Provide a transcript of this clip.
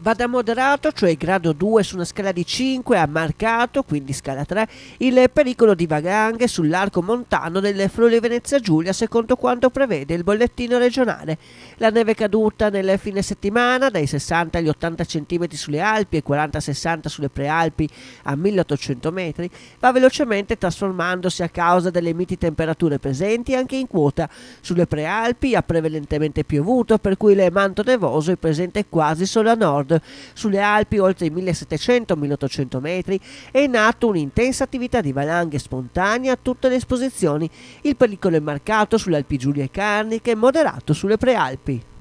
Va da moderato, cioè grado 2 su una scala di 5 a marcato, quindi scala 3, il pericolo di valanghe sull'arco montano del Friuli Venezia Giulia secondo quanto prevede il bollettino regionale. La neve caduta nel fine settimana dai 60 agli 80 cm sulle Alpi e 40-60 sulle Prealpi a 1800 metri va velocemente trasformandosi a causa delle miti temperature presenti anche in quota. Sulle Prealpi ha prevalentemente piovuto per cui il manto nevoso è presente quasi solo a nord nord. Sulle Alpi, oltre i 1700-1800 metri, è nata un'intensa attività di valanghe spontanea a tutte le esposizioni. Il pericolo è marcato sulle Alpi Giulia e Carniche e moderato sulle Prealpi.